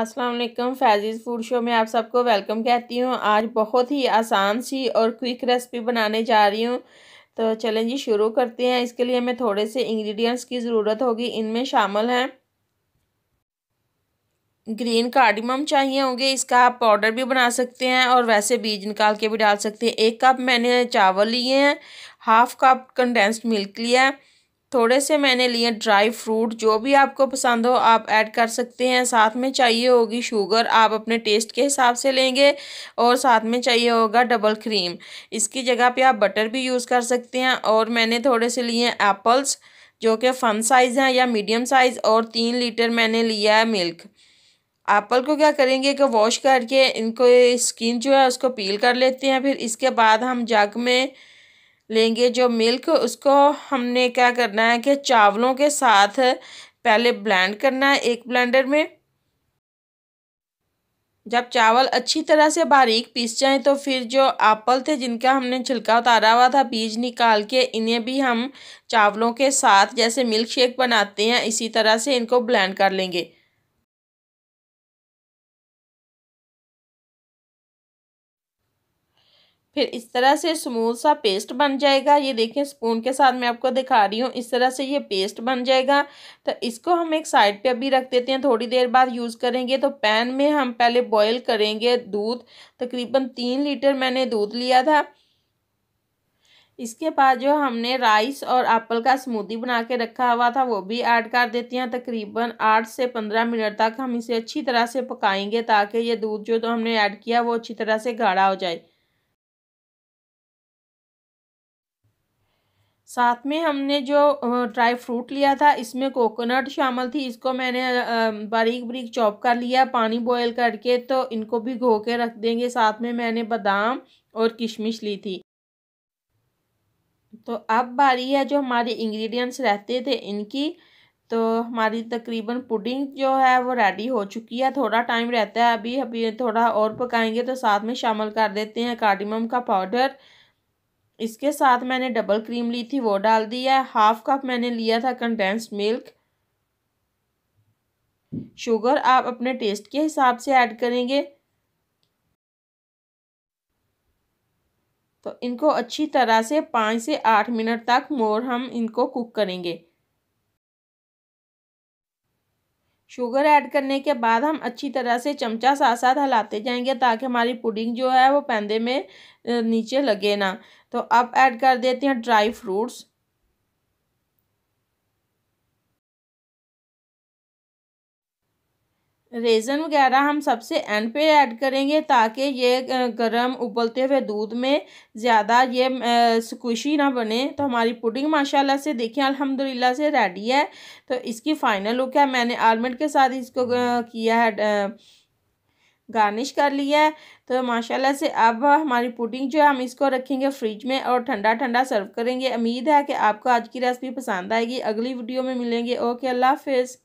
Aslam फैजीज़ food show में आप सबको वेलकम कहती हूँ आज बहुत ही आसान सी और क्विक रेसिपी बनाने जा रही हूँ तो चलें जी शुरू करते हैं इसके लिए हमें थोड़े से इंग्रेडिएंट्स की ज़रूरत होगी इनमें शामिल हैं ग्रीन कार्डिमम चाहिए होंगे इसका आप पाउडर भी बना सकते हैं और वैसे बीज निकाल के भी डाल सकते हैं एक कप मैंने चावल लिए हैं हाफ़ कप कंडेंस्ड मिल्क लिया है थोड़े से मैंने लिए ड्राई फ्रूट जो भी आपको पसंद हो आप ऐड कर सकते हैं साथ में चाहिए होगी शुगर आप अपने टेस्ट के हिसाब से लेंगे और साथ में चाहिए होगा डबल क्रीम इसकी जगह पे आप बटर भी यूज़ कर सकते हैं और मैंने थोड़े से लिए एप्पल्स जो कि फन साइज़ हैं या मीडियम साइज़ और तीन लीटर मैंने लिया है मिल्क एप्पल को क्या करेंगे कि वॉश करके इनको स्किन जो है उसको पील कर लेते हैं फिर इसके बाद हम जग में लेंगे जो मिल्क उसको हमने क्या करना है कि चावलों के साथ पहले ब्लेंड करना है एक ब्लेंडर में जब चावल अच्छी तरह से बारीक पीस जाएं तो फिर जो एप्पल थे जिनका हमने छिलका उतारा हुआ था बीज निकाल के इन्हें भी हम चावलों के साथ जैसे मिल्क शेक बनाते हैं इसी तरह से इनको ब्लेंड कर लेंगे फिर इस तरह से स्मूथ सा पेस्ट बन जाएगा ये देखें स्पून के साथ मैं आपको दिखा रही हूँ इस तरह से ये पेस्ट बन जाएगा तो इसको हम एक साइड पे अभी रख देते हैं थोड़ी देर बाद यूज़ करेंगे तो पैन में हम पहले बॉईल करेंगे दूध तकरीबन तीन लीटर मैंने दूध लिया था इसके बाद जो हमने राइस और एप्पल का स्मूदी बना के रखा हुआ था वो भी ऐड कर देती हैं तकरीबन आठ से पंद्रह मिनट तक हम इसे अच्छी तरह से पकाएंगे ताकि ये दूध जो तो हमने ऐड किया वो अच्छी तरह से गाढ़ा हो जाए साथ में हमने जो ड्राई फ्रूट लिया था इसमें कोकोनट शामिल थी इसको मैंने बारीक बारीक चॉप कर लिया पानी बॉयल करके तो इनको भी घो के रख देंगे साथ में मैंने बादाम और किशमिश ली थी तो अब बारी है जो हमारे इंग्रेडिएंट्स रहते थे इनकी तो हमारी तकरीबन पुडिंग जो है वो रेडी हो चुकी है थोड़ा टाइम रहता है अभी अभी थोड़ा और पकाएंगे तो साथ में शामिल कर देते हैं कार्डिमम का पाउडर इसके साथ मैंने डबल क्रीम ली थी वो डाल दिया है हाफ कप मैंने लिया था कंडेंस्ड मिल्क शुगर आप अपने टेस्ट के हिसाब से ऐड करेंगे तो इनको अच्छी तरह से पाँच से आठ मिनट तक मोर हम इनको कुक करेंगे शुगर ऐड करने के बाद हम अच्छी तरह से चमचा साथ साथ हलाते जाएंगे ताकि हमारी पुडिंग जो है वो पैंदे में नीचे लगे ना तो अब ऐड कर देते हैं ड्राई फ्रूट्स रेज़न वगैरह हम सबसे एंड पे ऐड करेंगे ताकि ये गरम उबलते हुए दूध में ज़्यादा ये स्कूशी ना बने तो हमारी पुडिंग माशाल्लाह से देखें अल्हम्दुलिल्लाह से रेडी है तो इसकी फ़ाइनल लुक है मैंने आलमंड के साथ इसको किया है गार्निश कर लिया है तो माशाल्लाह से अब हमारी पुडिंग जो है हम इसको रखेंगे फ्रिज में और ठंडा ठंडा सर्व करेंगे उम्मीद है कि आपको आज की रेसिपी पसंद आएगी अगली वीडियो में मिलेंगे ओके अल्लाह हाफिज़